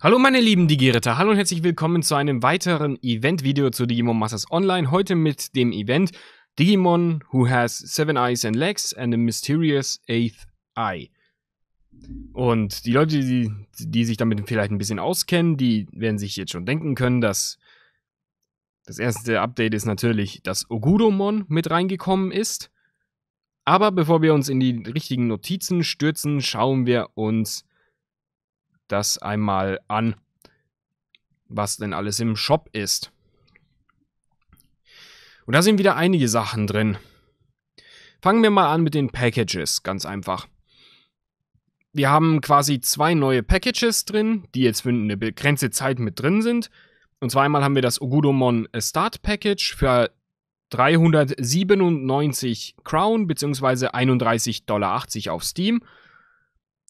Hallo meine lieben Digiritter, hallo und herzlich willkommen zu einem weiteren Event-Video zu Digimon Masters Online. Heute mit dem Event Digimon Who Has Seven Eyes and Legs and a Mysterious Eighth Eye. Und die Leute, die, die sich damit vielleicht ein bisschen auskennen, die werden sich jetzt schon denken können, dass das erste Update ist natürlich, dass Ogudomon mit reingekommen ist. Aber bevor wir uns in die richtigen Notizen stürzen, schauen wir uns das einmal an, was denn alles im Shop ist. Und da sind wieder einige Sachen drin. Fangen wir mal an mit den Packages, ganz einfach. Wir haben quasi zwei neue Packages drin, die jetzt für eine begrenzte Zeit mit drin sind. Und zweimal haben wir das Ogudomon Start Package für 397 Crown bzw. 31,80 Dollar auf Steam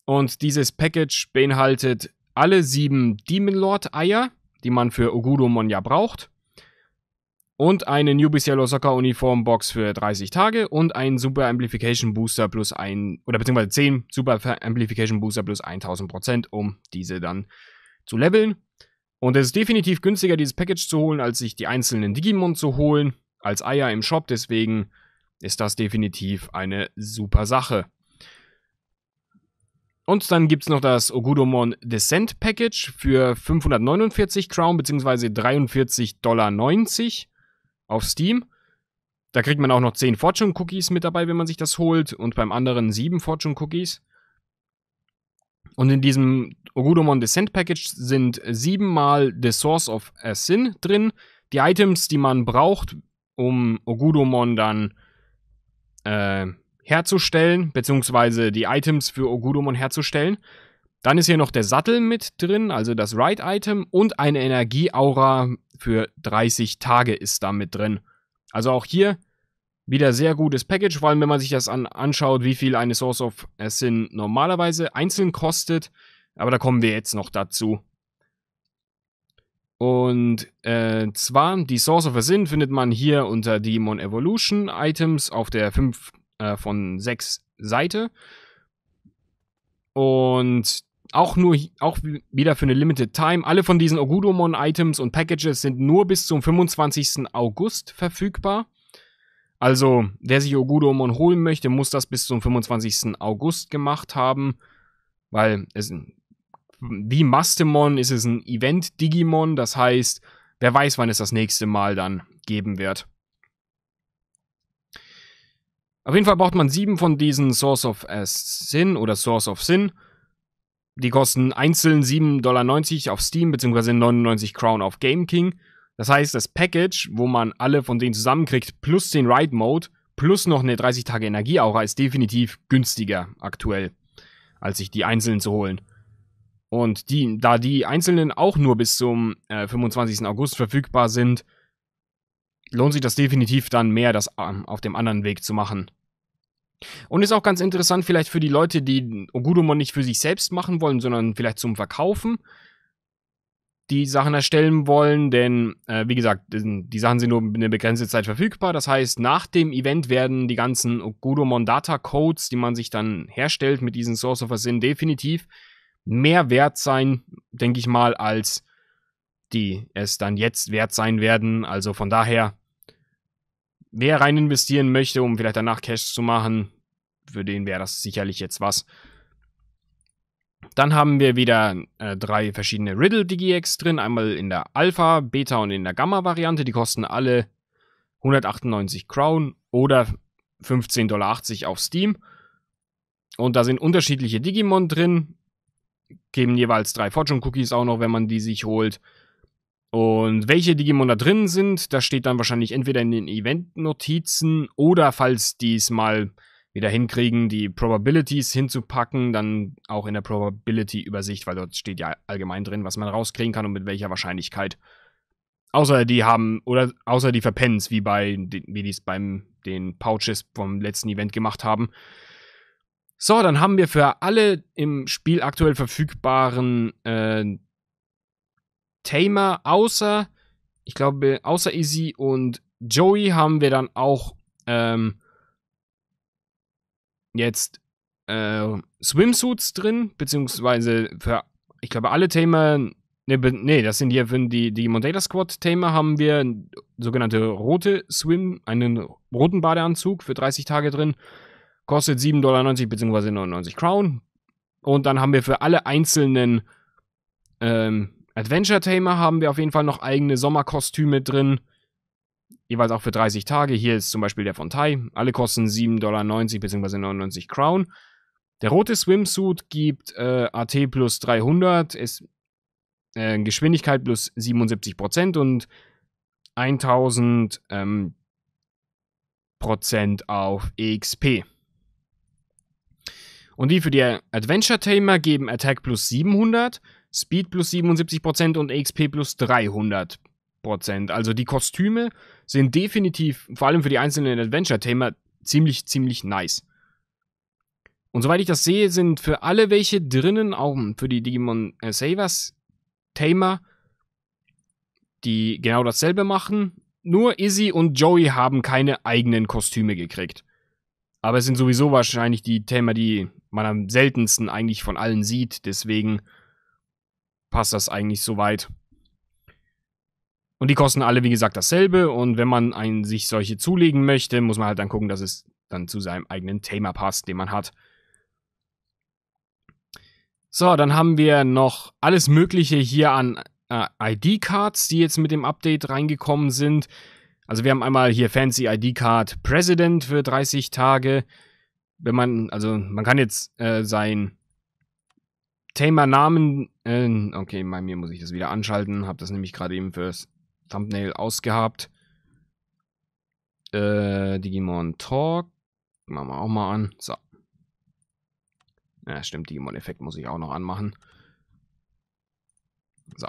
und dieses Package beinhaltet alle sieben Demon Lord Eier, die man für Ogudomon ja braucht. Und eine Newbies Yellow Soccer Uniform Box für 30 Tage und einen Super Amplification Booster plus ein, oder beziehungsweise 10 Super Amplification Booster plus 1000%, um diese dann zu leveln. Und es ist definitiv günstiger, dieses Package zu holen, als sich die einzelnen Digimon zu holen, als Eier im Shop. Deswegen ist das definitiv eine super Sache. Und dann gibt's noch das Ogudomon Descent Package für 549 Crown bzw. 43,90 Dollar auf Steam. Da kriegt man auch noch 10 Fortune Cookies mit dabei, wenn man sich das holt. Und beim anderen 7 Fortune Cookies. Und in diesem Ogudomon Descent Package sind 7 mal The Source of a Sin drin. Die Items, die man braucht, um Ogudomon dann äh, herzustellen, beziehungsweise die Items für Ogudomon herzustellen. Dann ist hier noch der Sattel mit drin, also das Ride-Item und eine Energieaura für 30 Tage ist da mit drin. Also auch hier wieder sehr gutes Package, vor allem wenn man sich das an, anschaut, wie viel eine Source of Sin normalerweise einzeln kostet. Aber da kommen wir jetzt noch dazu. Und äh, zwar, die Source of a Sin findet man hier unter Demon Evolution Items auf der 5 äh, von sechs Seite. Und auch nur auch wieder für eine Limited Time. Alle von diesen ogudomon Items und Packages sind nur bis zum 25. August verfügbar. Also, wer sich Ogudomon holen möchte, muss das bis zum 25. August gemacht haben, weil es wie Mastemon ist es ein Event Digimon, das heißt, wer weiß, wann es das nächste Mal dann geben wird. Auf jeden Fall braucht man sieben von diesen Source of Sin oder Source of Sin. Die kosten einzeln 7,90 Dollar auf Steam, bzw. 99 Crown auf Game King. Das heißt, das Package, wo man alle von denen zusammenkriegt, plus den Ride Mode, plus noch eine 30 Tage Energieaura, ist definitiv günstiger aktuell, als sich die einzelnen zu holen. Und die, da die einzelnen auch nur bis zum äh, 25. August verfügbar sind, lohnt sich das definitiv dann mehr, das ähm, auf dem anderen Weg zu machen. Und ist auch ganz interessant vielleicht für die Leute, die Ogudumon nicht für sich selbst machen wollen, sondern vielleicht zum Verkaufen die Sachen erstellen wollen, denn äh, wie gesagt, die Sachen sind nur eine begrenzte Zeit verfügbar. Das heißt, nach dem Event werden die ganzen Ogudumon Data Codes, die man sich dann herstellt mit diesen Source of Sin, definitiv mehr wert sein, denke ich mal, als die es dann jetzt wert sein werden. Also von daher wer rein investieren möchte, um vielleicht danach Cash zu machen, für den wäre das sicherlich jetzt was. Dann haben wir wieder äh, drei verschiedene Riddle DGX drin. Einmal in der Alpha, Beta und in der Gamma-Variante. Die kosten alle 198 Crown oder 15,80 Dollar auf Steam. Und da sind unterschiedliche Digimon drin. Geben jeweils drei Fortune Cookies auch noch, wenn man die sich holt. Und welche Digimon da drin sind, das steht dann wahrscheinlich entweder in den Event-Notizen oder falls die es mal wieder hinkriegen, die Probabilities hinzupacken, dann auch in der Probability-Übersicht, weil dort steht ja allgemein drin, was man rauskriegen kann und mit welcher Wahrscheinlichkeit. Außer die haben, oder außer die verpennen's, wie bei, wie die es beim, den Pouches vom letzten Event gemacht haben. So, dann haben wir für alle im Spiel aktuell verfügbaren äh, Tamer, außer, ich glaube, außer Izzy und Joey haben wir dann auch ähm, jetzt äh, Swimsuits drin, beziehungsweise für, ich glaube, alle Tamer, ne, nee, das sind hier für die, die Montator Squad Tamer, haben wir sogenannte rote Swim, einen roten Badeanzug für 30 Tage drin, kostet 7,90 Dollar beziehungsweise 99 Crown. Und dann haben wir für alle einzelnen ähm, Adventure Tamer haben wir auf jeden Fall noch eigene Sommerkostüme drin. Jeweils auch für 30 Tage. Hier ist zum Beispiel der von Tai. Alle kosten 7,90 Dollar bzw. 99 Crown. Der rote Swimsuit gibt äh, AT plus 300, ist äh, Geschwindigkeit plus 77% und 1000 ähm, Prozent auf EXP. Und die für die Adventure Tamer geben Attack plus 700 Speed plus 77% und XP plus 300%. Also die Kostüme sind definitiv, vor allem für die einzelnen Adventure-Themen, ziemlich, ziemlich nice. Und soweit ich das sehe, sind für alle welche drinnen, auch für die Digimon äh, Savers Tamer, die genau dasselbe machen. Nur Izzy und Joey haben keine eigenen Kostüme gekriegt. Aber es sind sowieso wahrscheinlich die Tamer, die man am seltensten eigentlich von allen sieht. Deswegen passt das eigentlich soweit. Und die kosten alle, wie gesagt, dasselbe. Und wenn man einen, sich solche zulegen möchte, muss man halt dann gucken, dass es dann zu seinem eigenen Thema passt, den man hat. So, dann haben wir noch alles Mögliche hier an äh, ID-Cards, die jetzt mit dem Update reingekommen sind. Also wir haben einmal hier Fancy ID-Card President für 30 Tage. Wenn man, also man kann jetzt äh, sein Thema Namen. Äh, okay, bei mir muss ich das wieder anschalten. Hab das nämlich gerade eben fürs Thumbnail ausgehabt. Äh, Digimon Talk. Machen wir auch mal an. So. Ja, stimmt, Digimon-Effekt muss ich auch noch anmachen. So.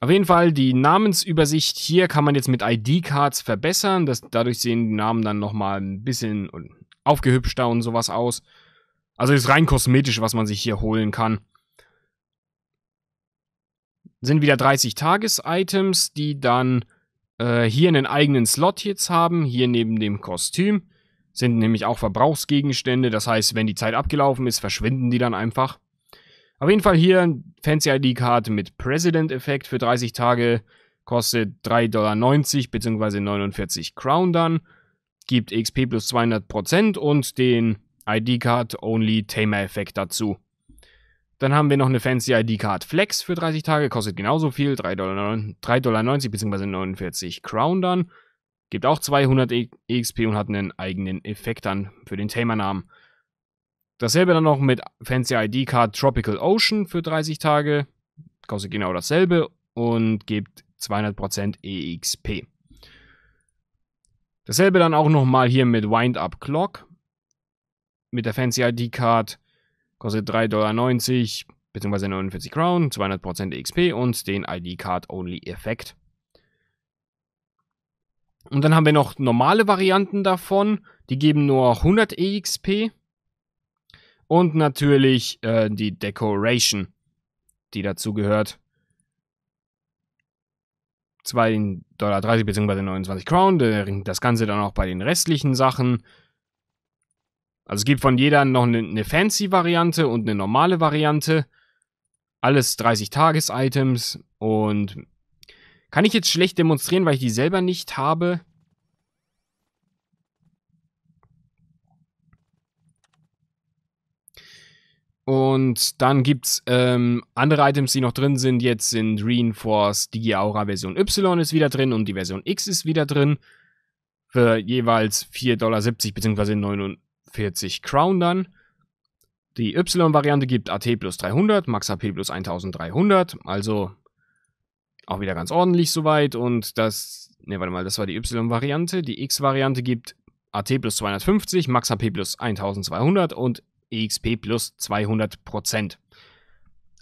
Auf jeden Fall die Namensübersicht hier kann man jetzt mit ID-Cards verbessern. Das, dadurch sehen die Namen dann nochmal ein bisschen aufgehübschter und sowas aus. Also ist rein kosmetisch, was man sich hier holen kann. Sind wieder 30 Tages-Items, die dann äh, hier einen eigenen Slot jetzt haben, hier neben dem Kostüm. Sind nämlich auch Verbrauchsgegenstände, das heißt, wenn die Zeit abgelaufen ist, verschwinden die dann einfach. Auf jeden Fall hier Fancy ID-Karte mit President-Effekt für 30 Tage, kostet 3,90 Dollar bzw. 49 Crown dann, gibt XP plus 200% und den ID-Card Only Tamer-Effekt dazu. Dann haben wir noch eine fancy ID-Card Flex für 30 Tage, kostet genauso viel, 3,90 Dollar, Dollar bzw. 49 Crown dann. Gibt auch 200 EXP und hat einen eigenen Effekt dann für den Tamer-Namen. Dasselbe dann noch mit fancy ID-Card Tropical Ocean für 30 Tage, kostet genau dasselbe und gibt 200% EXP. Dasselbe dann auch nochmal hier mit Wind Up Clock mit der Fancy ID-Card kostet 3,90 Dollar bzw. 49 Crown, 200% XP und den ID-Card-Only-Effekt. Und dann haben wir noch normale Varianten davon, die geben nur 100 EXP. Und natürlich äh, die Decoration, die dazu gehört. 2,30 Dollar bzw. 29 Crown. Das Ganze dann auch bei den restlichen Sachen. Also es gibt von jeder noch eine, eine Fancy-Variante und eine normale Variante. Alles 30-Tages-Items und kann ich jetzt schlecht demonstrieren, weil ich die selber nicht habe. Und dann gibt es ähm, andere Items, die noch drin sind. Jetzt sind Reinforced Digi Aura Version Y ist wieder drin und die Version X ist wieder drin. Für jeweils 4,70 Dollar bzw. 40 Crown dann. Die Y-Variante gibt AT plus 300, Max AP plus 1300, also auch wieder ganz ordentlich soweit. Und das, ne, warte mal, das war die Y-Variante. Die X-Variante gibt AT plus 250, Max AP plus 1200 und EXP plus 200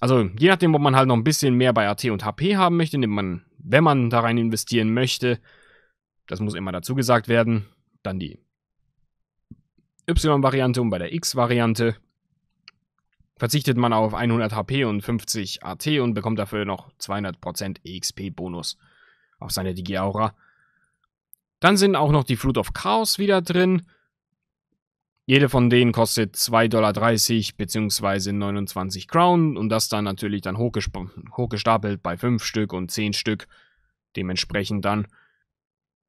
Also je nachdem, ob man halt noch ein bisschen mehr bei AT und HP haben möchte, nimmt man, wenn man da rein investieren möchte, das muss immer dazu gesagt werden, dann die Y-Variante und bei der X-Variante verzichtet man auf 100 HP und 50 AT und bekommt dafür noch 200% EXP-Bonus auf seine Digi-Aura. Dann sind auch noch die Flut of Chaos wieder drin. Jede von denen kostet 2,30 Dollar bzw. 29 Crown und das dann natürlich dann hochgestapelt bei 5 Stück und 10 Stück dementsprechend dann.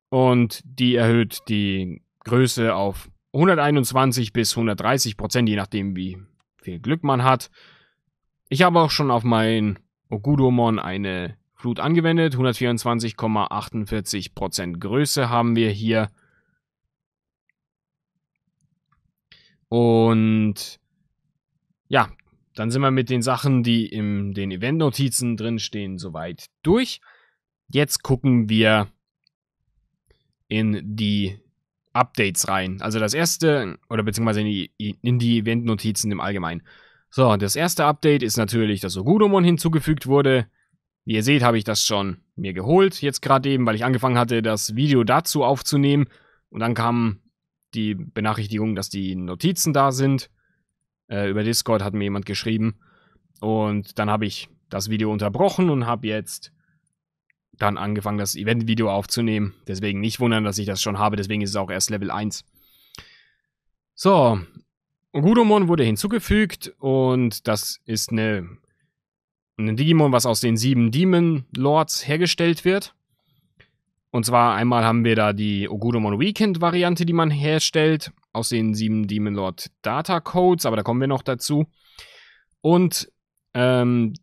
Und die erhöht die Größe auf 121 bis 130 Prozent, je nachdem, wie viel Glück man hat. Ich habe auch schon auf mein Ogudomon eine Flut angewendet. 124,48 Prozent Größe haben wir hier. Und ja, dann sind wir mit den Sachen, die in den Event-Notizen drinstehen, soweit durch. Jetzt gucken wir in die Updates rein. Also das erste, oder beziehungsweise in die, in die Event-Notizen im Allgemeinen. So, das erste Update ist natürlich, dass Ogurumon hinzugefügt wurde. Wie ihr seht, habe ich das schon mir geholt, jetzt gerade eben, weil ich angefangen hatte, das Video dazu aufzunehmen. Und dann kam die Benachrichtigung, dass die Notizen da sind. Äh, über Discord hat mir jemand geschrieben. Und dann habe ich das Video unterbrochen und habe jetzt dann angefangen, das Event-Video aufzunehmen. Deswegen nicht wundern, dass ich das schon habe. Deswegen ist es auch erst Level 1. So, Gurumon wurde hinzugefügt und das ist eine, eine Digimon, was aus den sieben Demon Lords hergestellt wird. Und zwar einmal haben wir da die Ogurumon Weekend Variante, die man herstellt, aus den sieben Demon Lord Data Codes, aber da kommen wir noch dazu. Und ähm,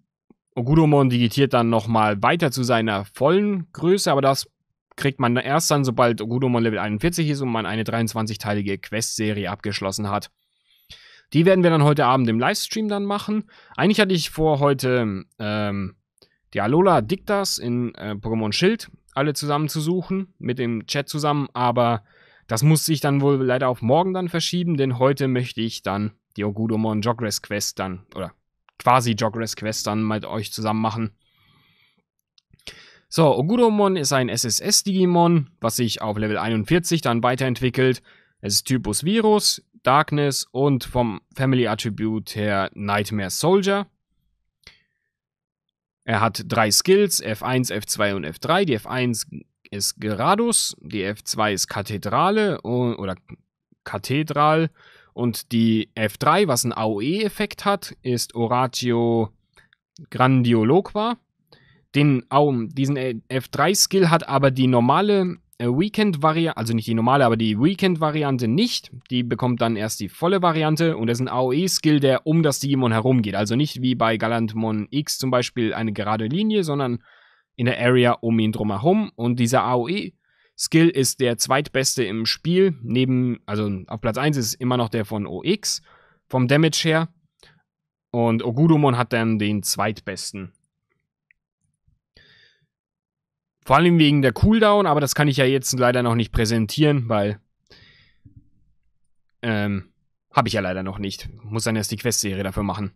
Ogudomon digitiert dann nochmal weiter zu seiner vollen Größe, aber das kriegt man erst dann, sobald Ogudomon Level 41 ist und man eine 23-teilige Quest-Serie abgeschlossen hat. Die werden wir dann heute Abend im Livestream dann machen. Eigentlich hatte ich vor, heute ähm, die Alola Dictas in äh, Pokémon Schild alle zusammen zu suchen, mit dem Chat zusammen, aber das musste ich dann wohl leider auf morgen dann verschieben, denn heute möchte ich dann die Ogudomon Jogress Quest dann, oder quasi Jogress Quest dann mit euch zusammen machen. So, Ogudomon ist ein SSS-Digimon, was sich auf Level 41 dann weiterentwickelt. Es ist Typus Virus, Darkness und vom Family Attribute her Nightmare Soldier. Er hat drei Skills, F1, F2 und F3. Die F1 ist Geradus, die F2 ist Kathedrale oder Kathedral und die F3, was einen AOE-Effekt hat, ist Oratio Grandioloqua. Den, diesen äh, F3-Skill hat aber die normale äh, Weekend-Variante, also nicht die normale, aber die Weekend-Variante nicht. Die bekommt dann erst die volle Variante und das ist ein AOE-Skill, der um das Digimon herumgeht. Also nicht wie bei Galantmon X zum Beispiel eine gerade Linie, sondern in der Area um ihn drumherum. Und dieser AOE skill Skill ist der zweitbeste im Spiel, neben, also auf Platz 1 ist immer noch der von OX, vom Damage her. Und Ogudomon hat dann den zweitbesten. Vor allem wegen der Cooldown, aber das kann ich ja jetzt leider noch nicht präsentieren, weil ähm, habe ich ja leider noch nicht. Muss dann erst die Quest-Serie dafür machen.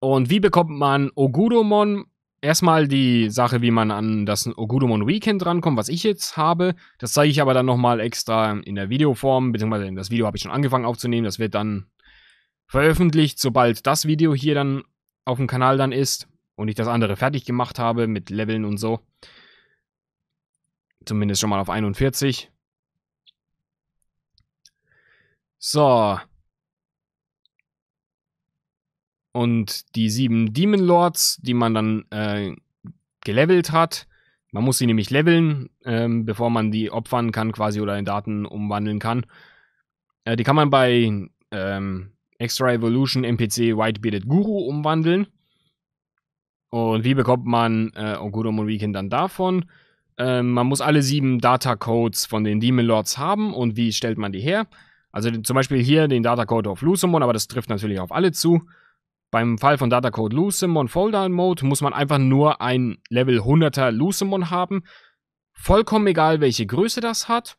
Und wie bekommt man Ogudomon? erstmal die Sache, wie man an das Ogudumon Weekend rankommt, was ich jetzt habe. Das zeige ich aber dann nochmal extra in der Videoform, beziehungsweise das Video habe ich schon angefangen aufzunehmen. Das wird dann veröffentlicht, sobald das Video hier dann auf dem Kanal dann ist und ich das andere fertig gemacht habe mit Leveln und so. Zumindest schon mal auf 41. So, und die sieben Demon Lords, die man dann äh, gelevelt hat. Man muss sie nämlich leveln, ähm, bevor man die opfern kann quasi oder in Daten umwandeln kann. Äh, die kann man bei ähm, Extra Evolution NPC Whitebearded Guru umwandeln. Und wie bekommt man äh, Oguro Moriken dann davon? Ähm, man muss alle sieben Data Codes von den Demon Lords haben und wie stellt man die her? Also zum Beispiel hier den Data Code auf Lusumon, aber das trifft natürlich auf alle zu. Beim Fall von Datacode Lucemon Foldown Mode muss man einfach nur ein Level 100er Lucemon haben. Vollkommen egal, welche Größe das hat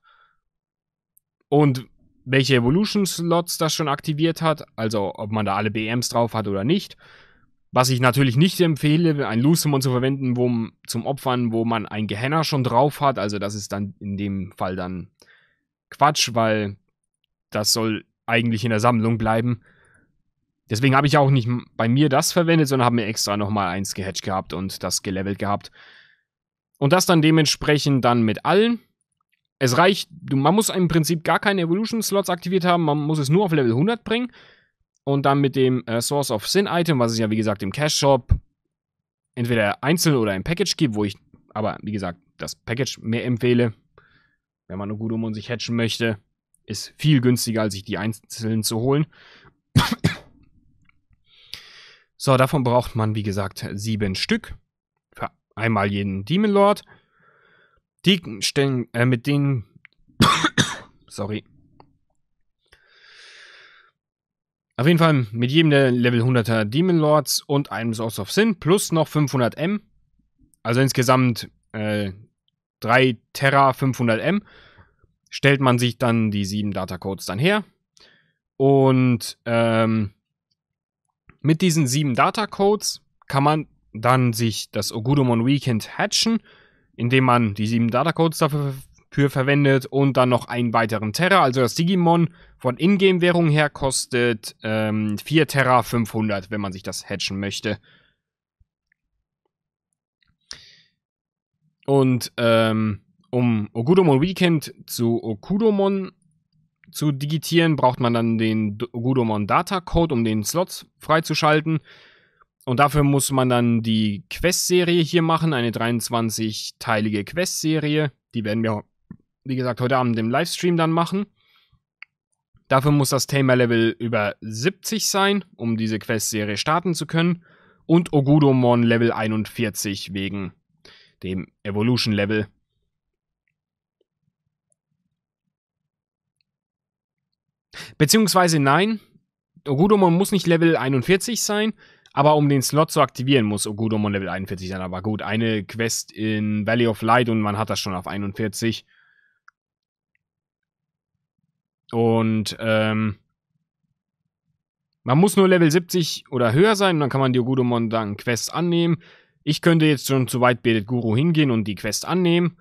und welche Evolution Slots das schon aktiviert hat, also ob man da alle BMs drauf hat oder nicht. Was ich natürlich nicht empfehle, ein Lucemon zu verwenden, wo, zum Opfern, wo man ein Gehenna schon drauf hat. Also das ist dann in dem Fall dann Quatsch, weil das soll eigentlich in der Sammlung bleiben. Deswegen habe ich auch nicht bei mir das verwendet, sondern habe mir extra nochmal eins gehatcht gehabt und das gelevelt gehabt. Und das dann dementsprechend dann mit allen. Es reicht, man muss im Prinzip gar keine Evolution-Slots aktiviert haben, man muss es nur auf Level 100 bringen. Und dann mit dem äh, Source of Sin-Item, was es ja wie gesagt im Cash-Shop entweder einzeln oder im Package gibt, wo ich aber wie gesagt das Package mehr empfehle, wenn man nur gut um sich hatchen möchte. Ist viel günstiger, als sich die einzeln zu holen. So, davon braucht man, wie gesagt, sieben Stück. Für einmal jeden Demon Lord. Die stellen, äh, mit denen. Sorry. Auf jeden Fall mit jedem der Level 100er Demon Lords und einem Source of Sin plus noch 500 M. Also insgesamt äh, 3 Terra 500 M. Stellt man sich dann die sieben Data Codes dann her. Und ähm, mit diesen sieben Data-Codes kann man dann sich das Ogudomon Weekend hatchen, indem man die sieben Data-Codes dafür verwendet und dann noch einen weiteren Terra. Also das Digimon von Ingame-Währung her kostet ähm, 4 Terra 500, wenn man sich das hatchen möchte. Und ähm, um Ogudomon Weekend zu Okudomon zu digitieren, braucht man dann den Gudomon Data Code, um den Slot freizuschalten. Und dafür muss man dann die Quest-Serie hier machen, eine 23-teilige Quest-Serie. Die werden wir, wie gesagt, heute Abend im Livestream dann machen. Dafür muss das Thema-Level über 70 sein, um diese Quest-Serie starten zu können. Und Ogudomon Level 41 wegen dem Evolution-Level, Beziehungsweise nein, Ogudomon muss nicht Level 41 sein, aber um den Slot zu aktivieren, muss Ogudomon Level 41 sein. Aber gut, eine Quest in Valley of Light und man hat das schon auf 41. Und ähm, man muss nur Level 70 oder höher sein und dann kann man die Ogudomon dann Quests annehmen. Ich könnte jetzt schon zu weit Bedet Guru hingehen und die Quest annehmen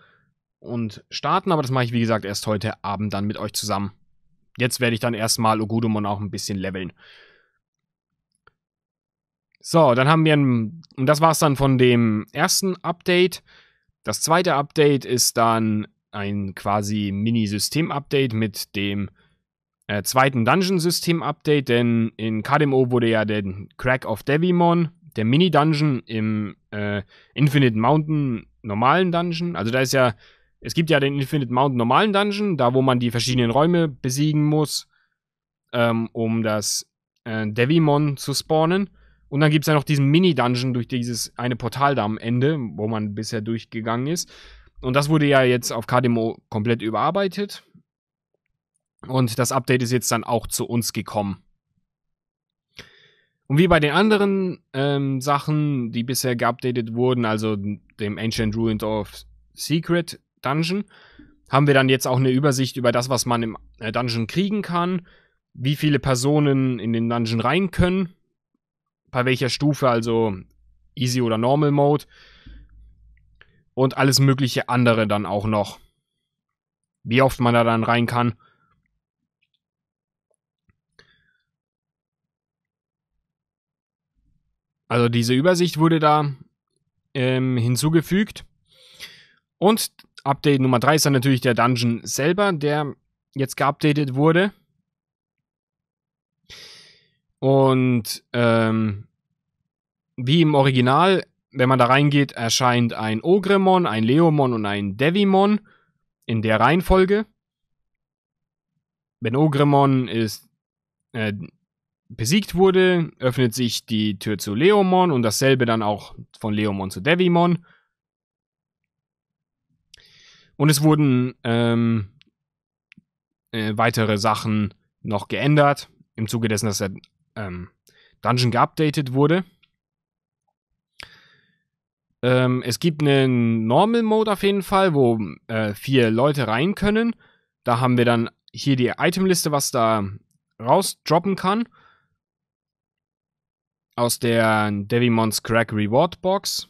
und starten, aber das mache ich wie gesagt erst heute Abend dann mit euch zusammen. Jetzt werde ich dann erstmal Ogudumon auch ein bisschen leveln. So, dann haben wir ein. Und das war's dann von dem ersten Update. Das zweite Update ist dann ein quasi Mini-System-Update mit dem äh, zweiten Dungeon-System-Update, denn in KDMO wurde ja der Crack of Devimon, der Mini-Dungeon im äh, Infinite Mountain normalen Dungeon. Also da ist ja es gibt ja den Infinite Mountain normalen Dungeon, da wo man die verschiedenen Räume besiegen muss, ähm, um das äh, Devimon zu spawnen. Und dann gibt es ja noch diesen Mini-Dungeon durch dieses eine Portal da am Ende, wo man bisher durchgegangen ist. Und das wurde ja jetzt auf KDMO komplett überarbeitet. Und das Update ist jetzt dann auch zu uns gekommen. Und wie bei den anderen ähm, Sachen, die bisher geupdatet wurden, also dem Ancient Ruins of Secret Dungeon. Haben wir dann jetzt auch eine Übersicht über das, was man im äh, Dungeon kriegen kann, wie viele Personen in den Dungeon rein können, bei welcher Stufe, also Easy oder Normal Mode und alles mögliche andere dann auch noch. Wie oft man da dann rein kann. Also diese Übersicht wurde da ähm, hinzugefügt. Und Update Nummer 3 ist dann natürlich der Dungeon selber, der jetzt geupdatet wurde. Und ähm, wie im Original, wenn man da reingeht, erscheint ein Ogremon, ein Leomon und ein Devimon in der Reihenfolge. Wenn Ogremon ist, äh, besiegt wurde, öffnet sich die Tür zu Leomon und dasselbe dann auch von Leomon zu Devimon. Und es wurden ähm, äh, weitere Sachen noch geändert, im Zuge dessen, dass der ähm, Dungeon geupdatet wurde. Ähm, es gibt einen Normal Mode auf jeden Fall, wo äh, vier Leute rein können. Da haben wir dann hier die Itemliste, was da rausdroppen kann. Aus der Devimons Crack Reward Box.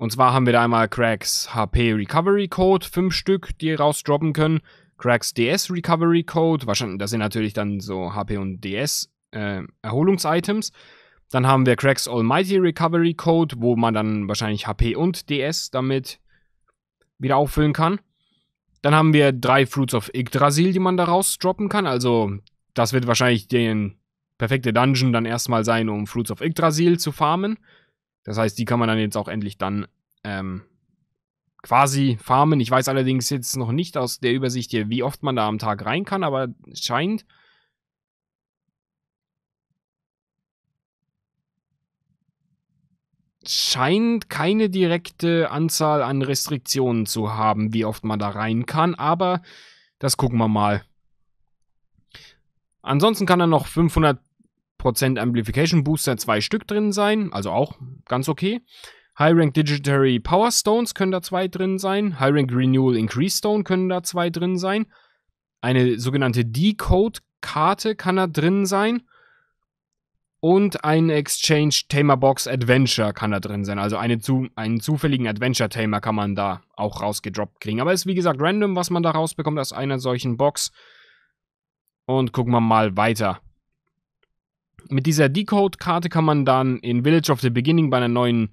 Und zwar haben wir da einmal Cracks HP Recovery Code, fünf Stück, die rausdroppen können. Cracks DS Recovery Code, wahrscheinlich, das sind natürlich dann so HP und DS äh, Erholungs-Items. Dann haben wir Cracks Almighty Recovery Code, wo man dann wahrscheinlich HP und DS damit wieder auffüllen kann. Dann haben wir drei Fruits of Yggdrasil, die man da rausdroppen kann. Also, das wird wahrscheinlich den perfekte Dungeon dann erstmal sein, um Fruits of Yggdrasil zu farmen. Das heißt, die kann man dann jetzt auch endlich dann ähm, quasi farmen. Ich weiß allerdings jetzt noch nicht aus der Übersicht hier, wie oft man da am Tag rein kann, aber es scheint. Scheint keine direkte Anzahl an Restriktionen zu haben, wie oft man da rein kann, aber das gucken wir mal. Ansonsten kann er noch 500 Amplification Booster zwei Stück drin sein, also auch ganz okay. High Rank Digitary Power Stones können da zwei drin sein. High Rank Renewal Increase Stone können da zwei drin sein. Eine sogenannte Decode-Karte kann da drin sein. Und ein Exchange Tamer Box Adventure kann da drin sein. Also eine zu, einen zufälligen Adventure Tamer kann man da auch rausgedroppt kriegen. Aber ist wie gesagt random, was man da rausbekommt aus einer solchen Box. Und gucken wir mal weiter. Mit dieser Decode-Karte kann man dann in Village of the Beginning bei einer neuen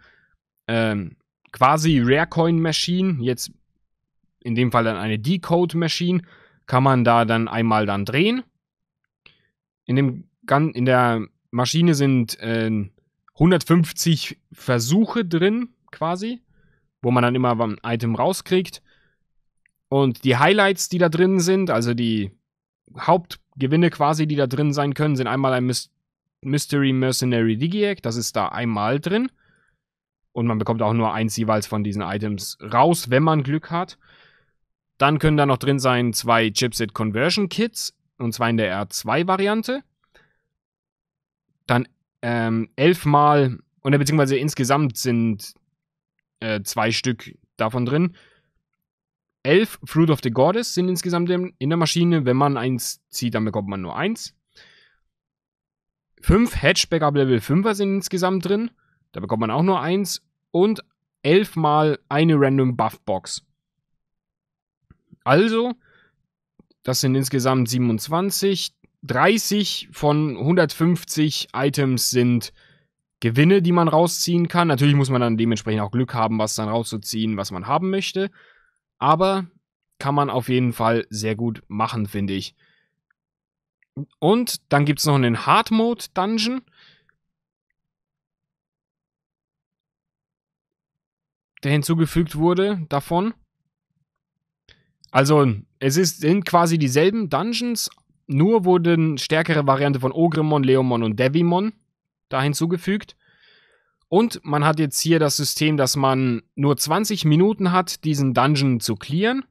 ähm, quasi Rare Coin Machine, jetzt in dem Fall dann eine Decode Machine, kann man da dann einmal dann drehen. In, dem, in der Maschine sind äh, 150 Versuche drin, quasi, wo man dann immer ein Item rauskriegt. Und die Highlights, die da drin sind, also die Hauptgewinne quasi, die da drin sein können, sind einmal ein Mist. Mystery Mercenary Digi-Egg, das ist da einmal drin. Und man bekommt auch nur eins jeweils von diesen Items raus, wenn man Glück hat. Dann können da noch drin sein zwei Chipset Conversion Kits, und zwar in der R2-Variante. Dann ähm, elfmal, oder beziehungsweise insgesamt sind äh, zwei Stück davon drin. Elf Fruit of the Goddess sind insgesamt in der Maschine. Wenn man eins zieht, dann bekommt man nur eins. Fünf Hatchback ab Level 5er sind insgesamt drin. Da bekommt man auch nur eins. Und elfmal eine random Buffbox. Also, das sind insgesamt 27. 30 von 150 Items sind Gewinne, die man rausziehen kann. Natürlich muss man dann dementsprechend auch Glück haben, was dann rauszuziehen, was man haben möchte. Aber kann man auf jeden Fall sehr gut machen, finde ich. Und dann gibt es noch einen Hard Mode Dungeon. Der hinzugefügt wurde davon. Also, es ist, sind quasi dieselben Dungeons, nur wurden stärkere Variante von Ogremon, Leomon und Devimon da hinzugefügt. Und man hat jetzt hier das System, dass man nur 20 Minuten hat, diesen Dungeon zu clearen.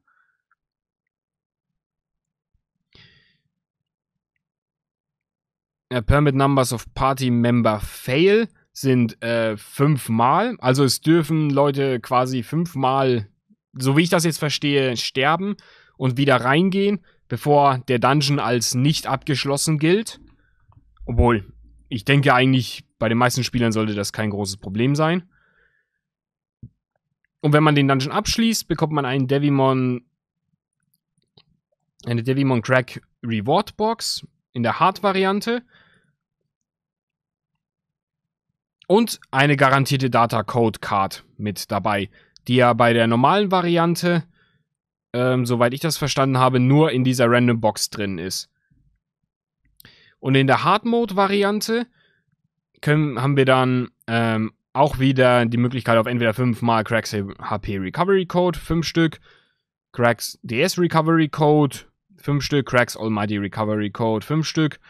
Äh, Permit Numbers of Party Member Fail sind äh, fünfmal. Also es dürfen Leute quasi fünfmal, so wie ich das jetzt verstehe, sterben und wieder reingehen, bevor der Dungeon als nicht abgeschlossen gilt. Obwohl, ich denke eigentlich, bei den meisten Spielern sollte das kein großes Problem sein. Und wenn man den Dungeon abschließt, bekommt man einen Devimon, eine Devimon Crack Reward Box in der Hard-Variante. Und eine garantierte Data Code Card mit dabei, die ja bei der normalen Variante, ähm, soweit ich das verstanden habe, nur in dieser Random Box drin ist. Und in der Hard Mode Variante können, haben wir dann ähm, auch wieder die Möglichkeit auf entweder 5 mal Cracks HP Recovery Code, 5 Stück, Cracks DS Recovery Code, Fünf Stück. Cracks Almighty Recovery Code. Fünf Stück.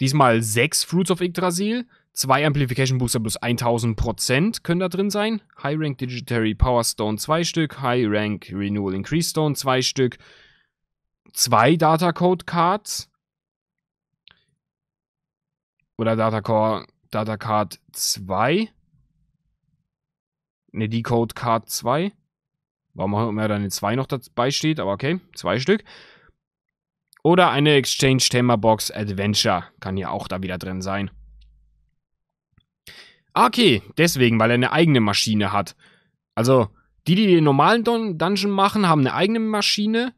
Diesmal sechs Fruits of Yggdrasil. Zwei Amplification Booster plus 1000% können da drin sein. High Rank Digitary Power Stone 2 Stück. High Rank Renewal Increase Stone 2 Stück. Zwei Data Code Cards. Oder Data Core Data Card 2. Ne, Decode Card 2. Warum auch immer da eine 2 noch dabei steht, aber okay, zwei Stück. Oder eine Exchange Tamer Box Adventure kann ja auch da wieder drin sein. Ah, okay, deswegen, weil er eine eigene Maschine hat. Also, die, die den normalen Dun Dungeon machen, haben eine eigene Maschine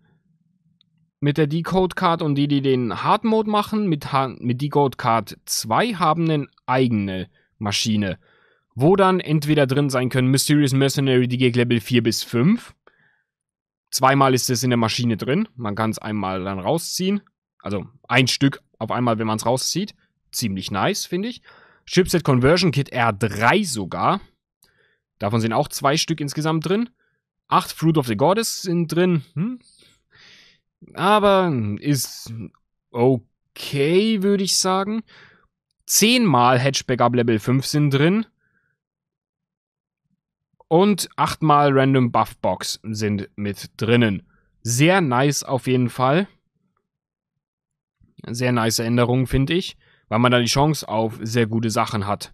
mit der Decode Card und die, die den Hard Mode machen mit, ha mit Decode Card 2, haben eine eigene Maschine. Wo dann entweder drin sein können Mysterious Mercenary, die geht Level 4 bis 5 Zweimal ist es in der Maschine drin. Man kann es einmal dann rausziehen. Also ein Stück auf einmal, wenn man es rauszieht. Ziemlich nice, finde ich. Chipset Conversion Kit R3 sogar. Davon sind auch zwei Stück insgesamt drin. Acht Fruit of the Goddess sind drin. Hm? Aber ist okay, würde ich sagen. Zehnmal Hatchback ab Level 5 sind drin und 8 achtmal Random Buff Box sind mit drinnen. Sehr nice auf jeden Fall. Sehr nice Änderung, finde ich, weil man da die Chance auf sehr gute Sachen hat.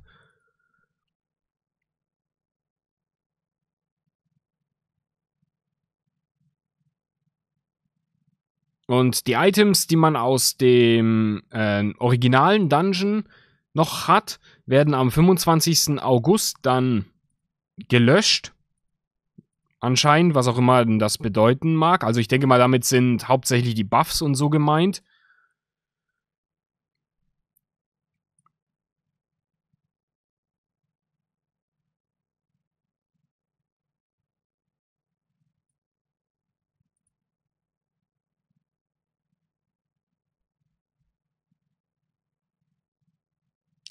Und die Items, die man aus dem äh, originalen Dungeon noch hat, werden am 25. August dann gelöscht. Anscheinend, was auch immer das bedeuten mag. Also ich denke mal, damit sind hauptsächlich die Buffs und so gemeint.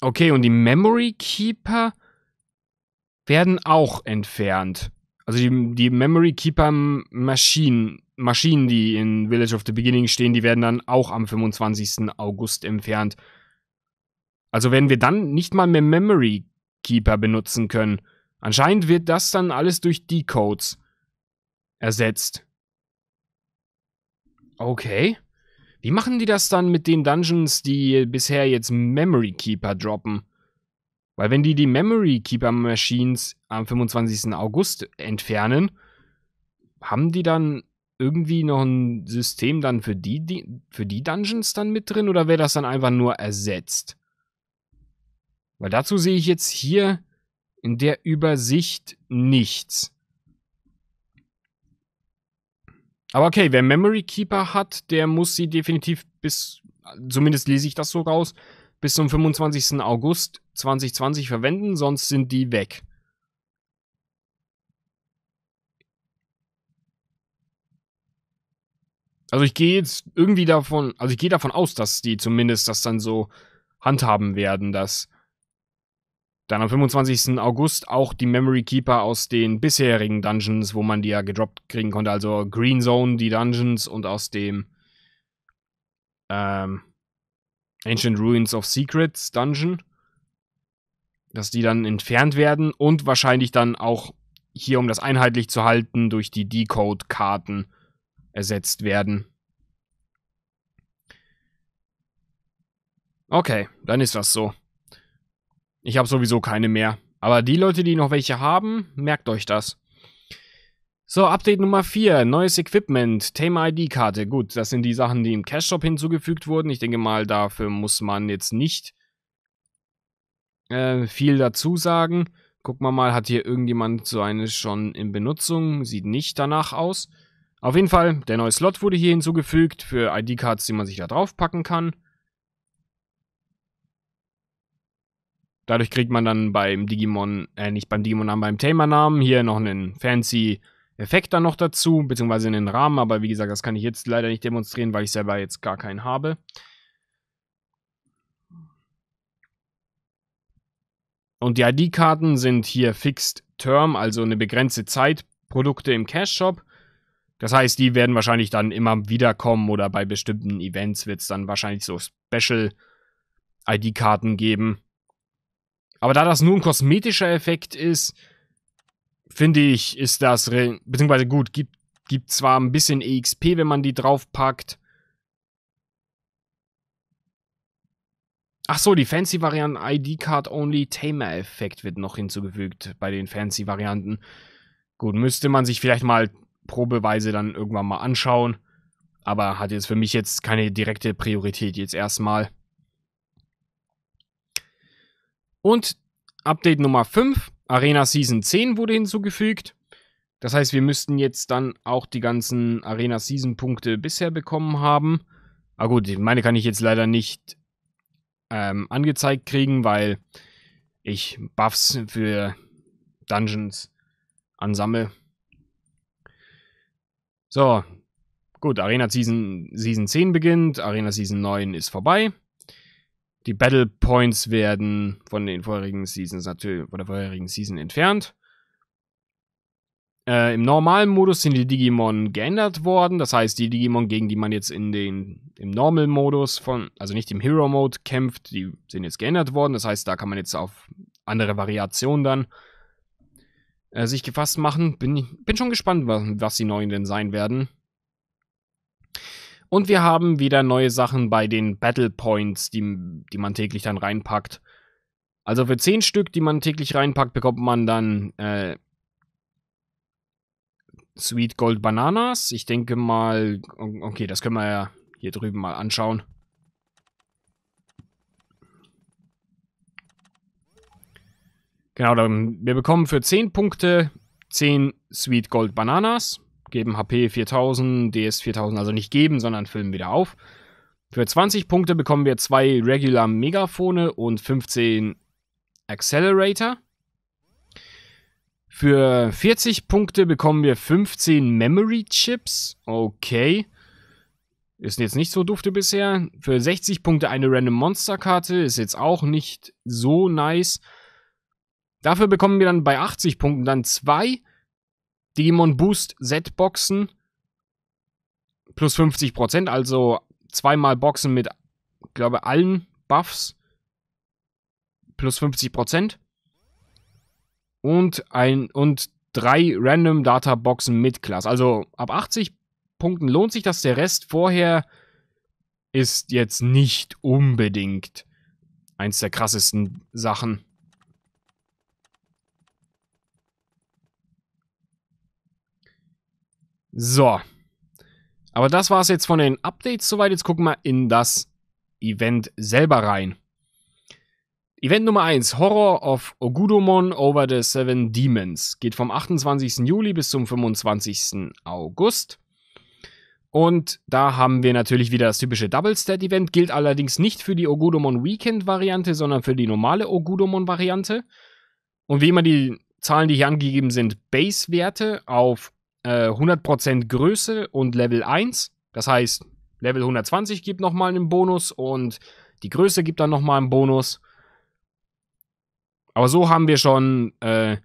Okay, und die Memory Keeper werden auch entfernt. Also die, die Memory Keeper Maschinen, Maschinen, die in Village of the Beginning stehen, die werden dann auch am 25. August entfernt. Also werden wir dann nicht mal mehr Memory Keeper benutzen können. Anscheinend wird das dann alles durch Decodes ersetzt. Okay. Wie machen die das dann mit den Dungeons, die bisher jetzt Memory Keeper droppen? Weil wenn die die Memory Keeper Machines am 25. August entfernen, haben die dann irgendwie noch ein System dann für die, die für die Dungeons dann mit drin oder wäre das dann einfach nur ersetzt? Weil dazu sehe ich jetzt hier in der Übersicht nichts. Aber okay, wer Memory Keeper hat, der muss sie definitiv bis, zumindest lese ich das so raus, bis zum 25. August 2020 verwenden, sonst sind die weg. Also ich gehe jetzt irgendwie davon, also ich gehe davon aus, dass die zumindest das dann so handhaben werden, dass dann am 25. August auch die Memory Keeper aus den bisherigen Dungeons, wo man die ja gedroppt kriegen konnte, also Green Zone, die Dungeons und aus dem ähm, Ancient Ruins of Secrets Dungeon. Dass die dann entfernt werden und wahrscheinlich dann auch hier, um das einheitlich zu halten, durch die Decode-Karten ersetzt werden. Okay, dann ist das so. Ich habe sowieso keine mehr. Aber die Leute, die noch welche haben, merkt euch das. So, Update Nummer 4, neues Equipment, Thema ID-Karte. Gut, das sind die Sachen, die im Cash-Shop hinzugefügt wurden. Ich denke mal, dafür muss man jetzt nicht äh, viel dazu sagen. Gucken wir mal, hat hier irgendjemand so eine schon in Benutzung? Sieht nicht danach aus. Auf jeden Fall, der neue Slot wurde hier hinzugefügt für ID-Cards, die man sich da draufpacken kann. Dadurch kriegt man dann beim Digimon, äh nicht beim Digimon, namen beim Tamer-Namen hier noch einen fancy Effekt dann noch dazu, beziehungsweise in den Rahmen, aber wie gesagt, das kann ich jetzt leider nicht demonstrieren, weil ich selber jetzt gar keinen habe. Und die ID-Karten sind hier Fixed Term, also eine begrenzte Zeit Produkte im Cash-Shop. Das heißt, die werden wahrscheinlich dann immer wiederkommen oder bei bestimmten Events wird es dann wahrscheinlich so Special-ID-Karten geben. Aber da das nur ein kosmetischer Effekt ist, finde ich, ist das, beziehungsweise gut, gibt, gibt zwar ein bisschen EXP, wenn man die draufpackt. Ach so, die Fancy-Varianten ID-Card-Only Tamer-Effekt wird noch hinzugefügt bei den Fancy-Varianten. Gut, müsste man sich vielleicht mal probeweise dann irgendwann mal anschauen. Aber hat jetzt für mich jetzt keine direkte Priorität jetzt erstmal. Und Update Nummer 5 Arena Season 10 wurde hinzugefügt. Das heißt, wir müssten jetzt dann auch die ganzen Arena Season Punkte bisher bekommen haben. Ah gut, meine kann ich jetzt leider nicht ähm, angezeigt kriegen, weil ich Buffs für Dungeons ansammle. So, gut, Arena Season, Season 10 beginnt, Arena Season 9 ist vorbei. Die Battle Points werden von den vorherigen Seasons natürlich, von der vorherigen Season entfernt. Äh, Im normalen Modus sind die Digimon geändert worden. Das heißt, die Digimon, gegen die man jetzt in den, im Normal-Modus von, also nicht im Hero-Mode kämpft, die sind jetzt geändert worden. Das heißt, da kann man jetzt auf andere Variationen dann äh, sich gefasst machen. Bin, bin schon gespannt, was, was die neuen denn sein werden. Und wir haben wieder neue Sachen bei den Battle Points, die, die man täglich dann reinpackt. Also für 10 Stück, die man täglich reinpackt, bekommt man dann äh, Sweet Gold Bananas. Ich denke mal, okay, das können wir ja hier drüben mal anschauen. Genau, wir bekommen für 10 Punkte 10 Sweet Gold Bananas geben HP 4000, DS 4000, also nicht geben, sondern füllen wieder auf. Für 20 Punkte bekommen wir zwei Regular Megafone und 15 Accelerator. Für 40 Punkte bekommen wir 15 Memory Chips. Okay. Ist jetzt nicht so dufte bisher. Für 60 Punkte eine Random Monster Karte. Ist jetzt auch nicht so nice. Dafür bekommen wir dann bei 80 Punkten dann zwei Demon Boost Set-Boxen plus 50%, also zweimal Boxen mit, glaube allen Buffs plus 50%. Und, ein, und drei Random Data Boxen mit Class. Also ab 80 Punkten lohnt sich das. Der Rest vorher ist jetzt nicht unbedingt eins der krassesten Sachen. So. Aber das war es jetzt von den Updates soweit. Jetzt gucken wir in das Event selber rein. Event Nummer 1, Horror of Ogudomon over the Seven Demons. Geht vom 28. Juli bis zum 25. August. Und da haben wir natürlich wieder das typische Double-Stat-Event, gilt allerdings nicht für die Ogudomon Weekend-Variante, sondern für die normale Ogudomon-Variante. Und wie immer die Zahlen, die hier angegeben sind, Base-Werte auf 100% äh, Größe und Level 1. Das heißt, Level 120 gibt nochmal einen Bonus und die Größe gibt dann nochmal einen Bonus. Aber so haben wir schon äh,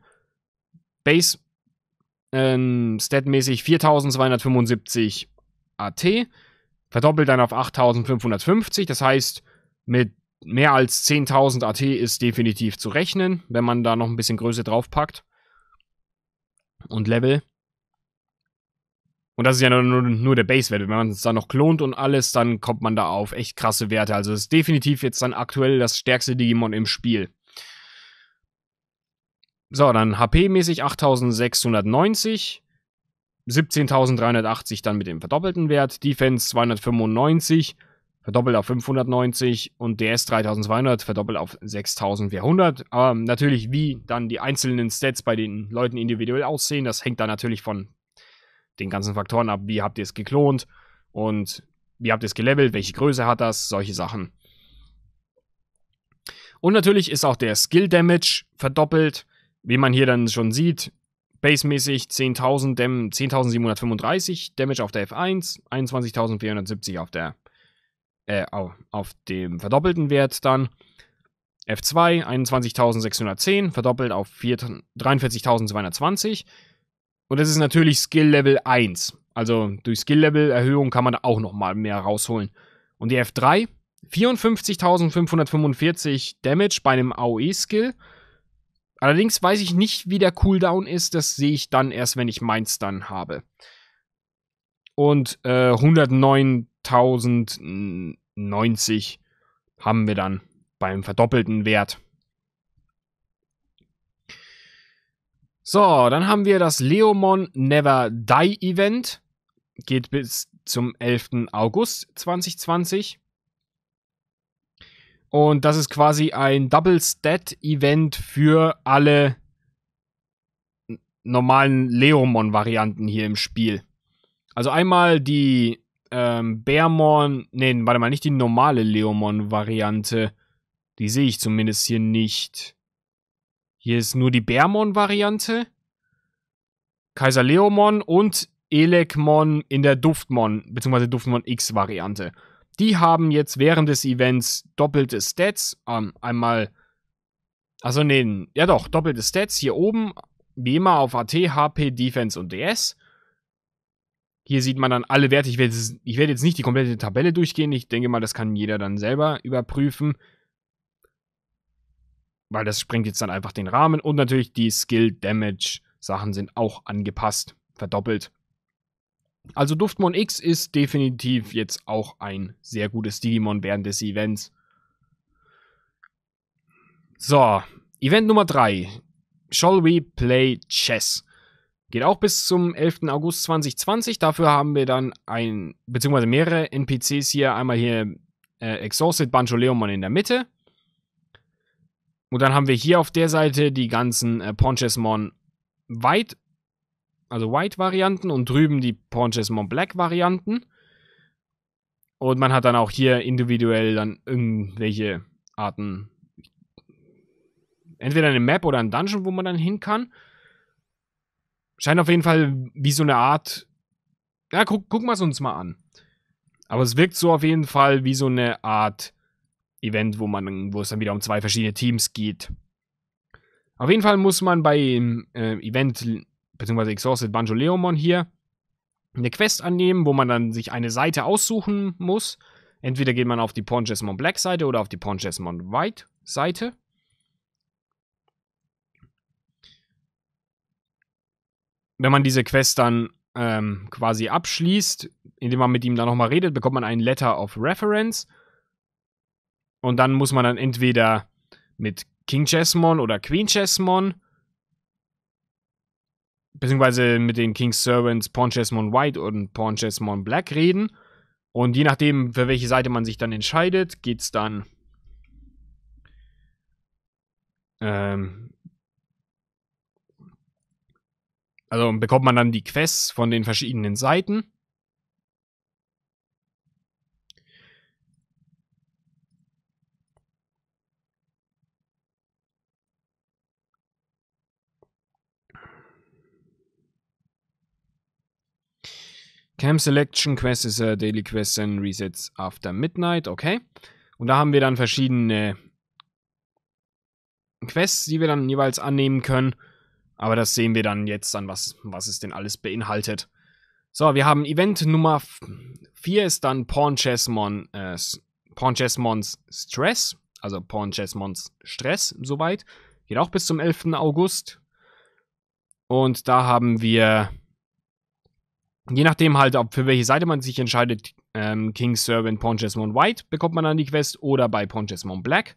Base ähm, statmäßig 4275 AT, verdoppelt dann auf 8550. Das heißt, mit mehr als 10.000 AT ist definitiv zu rechnen, wenn man da noch ein bisschen Größe draufpackt. Und Level. Und das ist ja nur, nur, nur der Base-Wert. Wenn man es dann noch klont und alles, dann kommt man da auf echt krasse Werte. Also ist definitiv jetzt dann aktuell das stärkste Digimon im Spiel. So, dann HP-mäßig 8690. 17.380 dann mit dem verdoppelten Wert. Defense 295, verdoppelt auf 590 und DS 3200, verdoppelt auf 6400. Aber natürlich, wie dann die einzelnen Stats bei den Leuten individuell aussehen, das hängt dann natürlich von den ganzen Faktoren ab, wie habt ihr es geklont und wie habt ihr es gelevelt, welche Größe hat das, solche Sachen. Und natürlich ist auch der Skill Damage verdoppelt, wie man hier dann schon sieht. Basemäßig 10.735 Dam 10 Damage auf der F1, 21.470 auf der äh, auf, auf dem verdoppelten Wert dann. F2 21.610 verdoppelt auf 43.220 und das ist natürlich Skill Level 1. Also durch Skill Level Erhöhung kann man da auch nochmal mehr rausholen. Und die F3, 54.545 Damage bei einem AOE Skill. Allerdings weiß ich nicht, wie der Cooldown ist. Das sehe ich dann erst, wenn ich meins dann habe. Und äh, 109.090 haben wir dann beim verdoppelten Wert. So, dann haben wir das Leomon Never Die Event. Geht bis zum 11. August 2020. Und das ist quasi ein Double-Stat-Event für alle normalen Leomon-Varianten hier im Spiel. Also einmal die ähm, Bärmon, nee, warte mal, nicht die normale Leomon-Variante. Die sehe ich zumindest hier nicht. Hier ist nur die Bärmon-Variante. Kaiser Leomon und Elekmon in der Duftmon, beziehungsweise Duftmon X-Variante. Die haben jetzt während des Events doppelte Stats. Ähm, einmal, also nee, ja doch, doppelte Stats hier oben, wie immer auf AT, HP, Defense und DS. Hier sieht man dann alle Werte. Ich werde jetzt, werd jetzt, nicht die komplette Tabelle durchgehen. Ich denke mal, das kann jeder dann selber überprüfen weil das sprengt jetzt dann einfach den Rahmen. Und natürlich die Skill-Damage-Sachen sind auch angepasst, verdoppelt. Also Duftmon X ist definitiv jetzt auch ein sehr gutes Digimon während des Events. So, Event Nummer 3. Shall we play Chess? Geht auch bis zum 11. August 2020. Dafür haben wir dann ein, beziehungsweise mehrere NPCs hier. Einmal hier äh, Exhausted Banjo Leomon in der Mitte. Und dann haben wir hier auf der Seite die ganzen äh, Ponchesmon White, also White-Varianten und drüben die Ponchesmon Black-Varianten. Und man hat dann auch hier individuell dann irgendwelche Arten. Entweder eine Map oder ein Dungeon, wo man dann hin kann. Scheint auf jeden Fall wie so eine Art. Ja, guck, gucken wir es uns mal an. Aber es wirkt so auf jeden Fall wie so eine Art Event, wo man, wo es dann wieder um zwei verschiedene Teams geht. Auf jeden Fall muss man beim äh, Event beziehungsweise Exhausted Banjo Leomon hier eine Quest annehmen, wo man dann sich eine Seite aussuchen muss. Entweder geht man auf die Ponchesmon Black Seite oder auf die Ponchesmon White Seite. Wenn man diese Quest dann ähm, quasi abschließt, indem man mit ihm dann nochmal redet, bekommt man einen Letter of Reference und dann muss man dann entweder mit King Chessmon oder Queen Chessmon, beziehungsweise mit den King's Servants Pawn Chessmon White und Pawn Chessmon Black reden. Und je nachdem, für welche Seite man sich dann entscheidet, geht's dann ähm, also bekommt man dann die Quests von den verschiedenen Seiten. Camp Selection Quest ist a äh, Daily Quest and Resets after Midnight, okay. Und da haben wir dann verschiedene Quests, die wir dann jeweils annehmen können. Aber das sehen wir dann jetzt dann, was, was es denn alles beinhaltet. So, wir haben Event Nummer 4 ist dann Porn Chessmon, äh, Pawn Chessmons Stress. Also Porn Chessmons Stress, soweit. Geht auch bis zum 11. August. Und da haben wir Je nachdem halt, ob für welche Seite man sich entscheidet, ähm, King's Servant Ponchesmon White bekommt man dann die Quest oder bei Ponchesmon Black.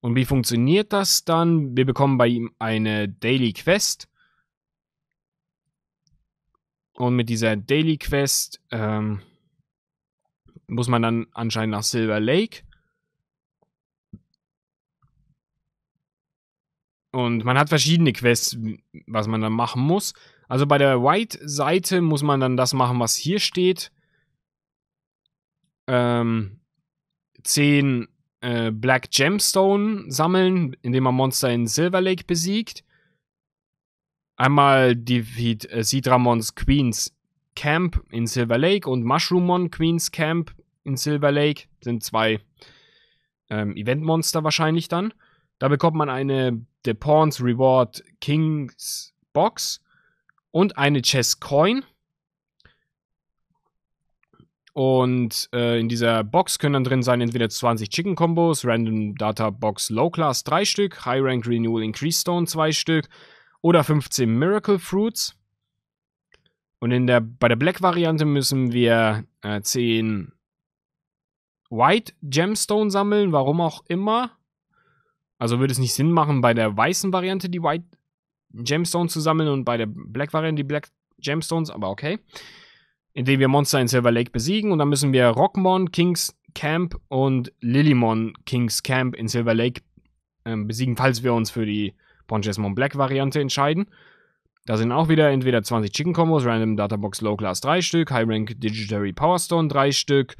Und wie funktioniert das dann? Wir bekommen bei ihm eine Daily Quest. Und mit dieser Daily Quest ähm, muss man dann anscheinend nach Silver Lake. Und man hat verschiedene Quests, was man dann machen muss. Also bei der White-Seite muss man dann das machen, was hier steht. Ähm, 10 äh, Black Gemstone sammeln, indem man Monster in Silver Lake besiegt. Einmal defeat äh, Sidramons Queens Camp in Silver Lake und Mushroomon Queens Camp in Silver Lake. Sind zwei ähm, Eventmonster wahrscheinlich dann. Da bekommt man eine The Pawns Reward Kings Box und eine Chess Coin. Und äh, in dieser Box können dann drin sein entweder 20 Chicken Combos, Random Data Box Low Class 3 Stück, High Rank Renewal Increase Stone 2 Stück oder 15 Miracle Fruits. Und in der, bei der Black-Variante müssen wir äh, 10 White Gemstone sammeln, warum auch immer. Also würde es nicht Sinn machen, bei der weißen Variante die White Gemstones zu sammeln und bei der Black Variante die Black Gemstones, aber okay. Indem wir Monster in Silver Lake besiegen und dann müssen wir Rockmon, Kings Camp und Lilymon, Kings Camp in Silver Lake äh, besiegen, falls wir uns für die Ponchesmon Black Variante entscheiden. Da sind auch wieder entweder 20 Chicken Combos, Random Data Box Low Class 3 Stück, High Rank Digitary Power Stone 3 Stück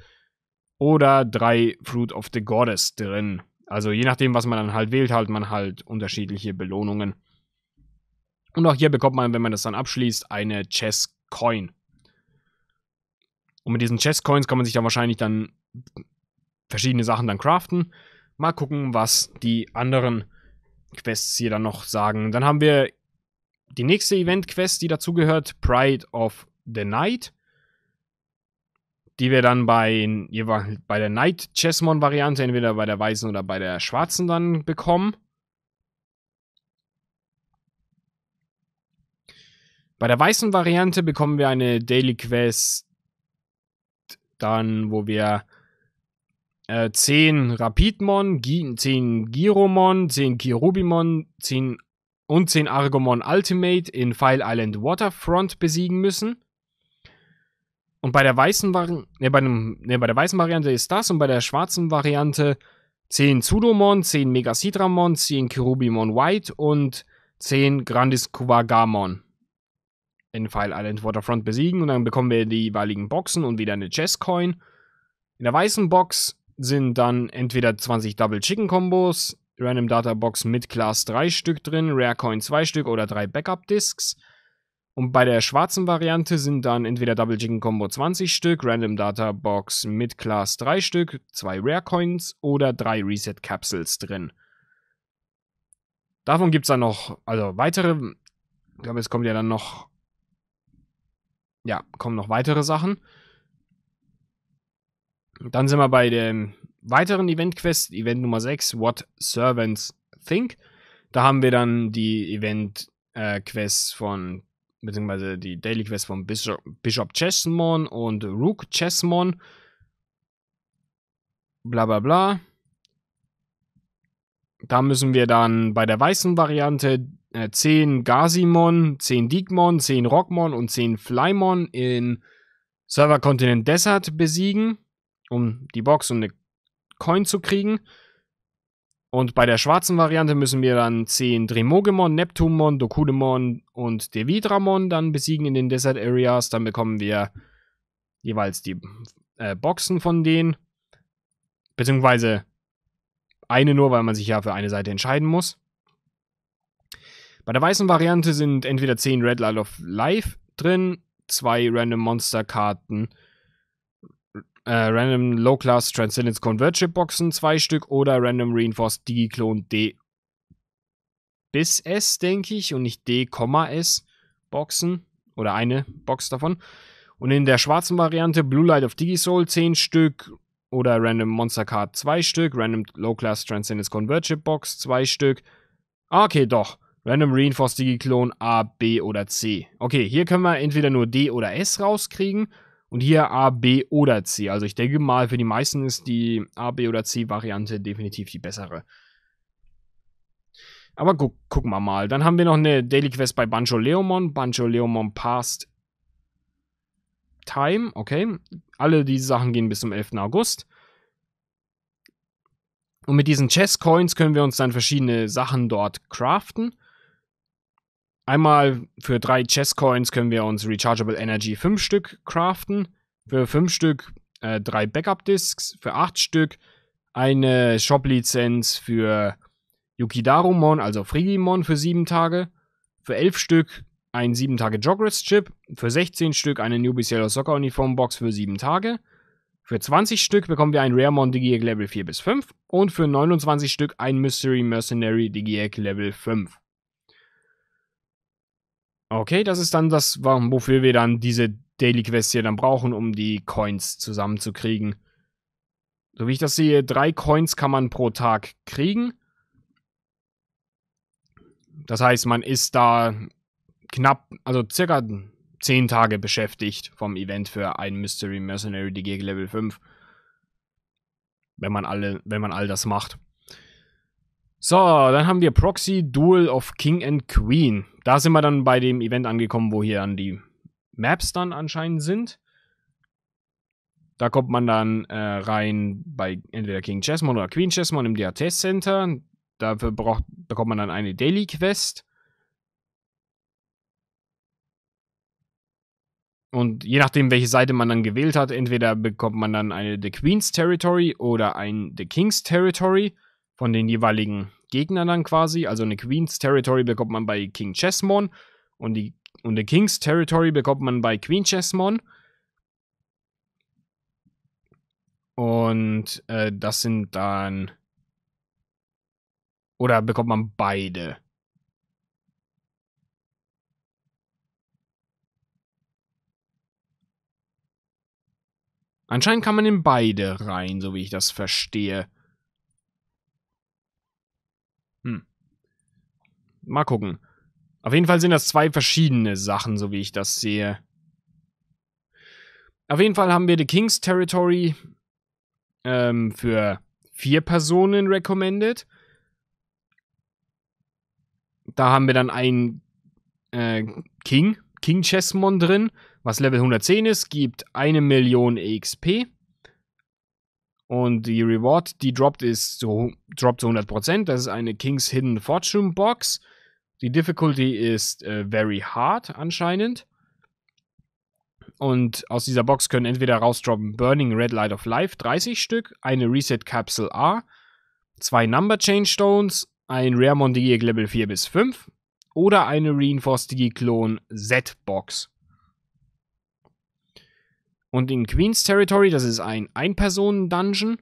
oder 3 Fruit of the Goddess drin. Also je nachdem, was man dann halt wählt, halt man halt unterschiedliche Belohnungen. Und auch hier bekommt man, wenn man das dann abschließt, eine Chess Coin. Und mit diesen Chess Coins kann man sich dann wahrscheinlich dann verschiedene Sachen dann craften. Mal gucken, was die anderen Quests hier dann noch sagen. Dann haben wir die nächste Event-Quest, die dazugehört, Pride of the Night. Die wir dann bei, bei der Night Chessmon-Variante, entweder bei der weißen oder bei der schwarzen dann bekommen. Bei der weißen Variante bekommen wir eine Daily Quest, dann, wo wir äh, 10 Rapidmon, 10 Giromon, 10 Kirubimon, 10 und 10 Argomon Ultimate in File Island Waterfront besiegen müssen. Und bei der weißen Variante, bei, einem, ne, bei der weißen Variante ist das und bei der schwarzen Variante 10 Zudomon, 10 Megasidramon, 10 Kirubimon White und 10 Grandis Kuvagamon in File Island Waterfront besiegen und dann bekommen wir die jeweiligen Boxen und wieder eine Chess Coin. In der weißen Box sind dann entweder 20 Double Chicken Combos, Random Data Box mit Class 3 Stück drin, Rare Coin 2 Stück oder 3 Backup Discs. Und bei der schwarzen Variante sind dann entweder Double Chicken Combo 20 Stück, Random Data Box mit Class 3 Stück, 2 Rare Coins oder 3 Reset Capsules drin. Davon gibt es dann noch, also weitere, ich glaube, es kommt ja dann noch ja, kommen noch weitere Sachen. Dann sind wir bei dem weiteren Event-Quest, Event Nummer 6, What Servants Think. Da haben wir dann die event äh, quest von, beziehungsweise die Daily Quest von Bishop, Bishop Chessmon und Rook Chessmon. Bla bla bla. Da müssen wir dann bei der weißen Variante äh, 10 Gazimon, 10 Digmon, 10 Rockmon und 10 Flymon in Server Continent Desert besiegen, um die Box und eine Coin zu kriegen. Und bei der schwarzen Variante müssen wir dann 10 Dremogemon, Neptumon, Dokudemon und Devidramon dann besiegen in den Desert Areas. Dann bekommen wir jeweils die äh, Boxen von denen. Beziehungsweise eine nur, weil man sich ja für eine Seite entscheiden muss. Bei der weißen Variante sind entweder 10 Red Light of Life drin, zwei Random Monster Karten, äh, Random Low Class Transcendence Convertship Boxen, zwei Stück oder Random Reinforced Digiklon D bis S, denke ich, und nicht D, S Boxen oder eine Box davon. Und in der schwarzen Variante Blue Light of Digisoul 10 Stück oder Random Monster Card 2 Stück, Random Low Class Transcendence Convertship Box 2 Stück. Ah, okay, doch. Random Reinforced Digi-Klon A, B oder C. Okay, hier können wir entweder nur D oder S rauskriegen und hier A, B oder C. Also ich denke mal, für die meisten ist die A, B oder C-Variante definitiv die bessere. Aber gu gucken wir mal. Dann haben wir noch eine Daily Quest bei Banjo Leomon. Banjo Leomon Past Time, okay. Alle diese Sachen gehen bis zum 11. August. Und mit diesen Chess Coins können wir uns dann verschiedene Sachen dort craften. Einmal für drei Chess Coins können wir uns Rechargeable Energy 5 Stück craften. Für 5 Stück äh, drei Backup Discs, für 8 Stück eine Shop-Lizenz für Yukidarumon, also Frigimon für 7 Tage. Für 11 Stück ein 7 Tage Jogress Chip. Für 16 Stück eine Newbies Yellow Soccer Uniform Box für 7 Tage. Für 20 Stück bekommen wir ein Raremon Digiek Level 4 bis 5 und für 29 Stück ein Mystery Mercenary Digiek Level 5. Okay, das ist dann das, wofür wir dann diese Daily Quest hier dann brauchen, um die Coins zusammenzukriegen. So wie ich das sehe, drei Coins kann man pro Tag kriegen. Das heißt, man ist da knapp, also circa zehn Tage beschäftigt vom Event für ein Mystery Mercenary DG Level 5. Wenn man alle, wenn man all das macht. So, dann haben wir Proxy Duel of King and Queen da sind wir dann bei dem Event angekommen, wo hier dann die Maps dann anscheinend sind. Da kommt man dann äh, rein bei entweder King Chessmon oder Queen Chessmon im DHT Center. Dafür braucht, bekommt man dann eine Daily Quest. Und je nachdem, welche Seite man dann gewählt hat, entweder bekommt man dann eine The Queen's Territory oder ein The King's Territory von den jeweiligen Gegner dann quasi. Also eine Queen's Territory bekommt man bei King Chessmon und, die, und eine King's Territory bekommt man bei Queen Chessmon. Und äh, das sind dann. Oder bekommt man beide? Anscheinend kann man in beide rein, so wie ich das verstehe. Mal gucken. Auf jeden Fall sind das zwei verschiedene Sachen, so wie ich das sehe. Auf jeden Fall haben wir The King's Territory ähm, für vier Personen recommended. Da haben wir dann ein äh, King, King Chessmon drin, was Level 110 ist, gibt eine Million EXP. Und die Reward, die droppt, ist so, droppt zu 100%. Das ist eine King's Hidden Fortune Box. Die Difficulty ist äh, very hard anscheinend. Und aus dieser Box können entweder rausdroppen Burning Red Light of Life, 30 Stück, eine Reset Capsule A, zwei Number Change Stones, ein Rare Mondigig Level 4 bis 5 oder eine Reinforced Digi-Klon Z-Box. Und in Queen's Territory, das ist ein Ein-Personen-Dungeon.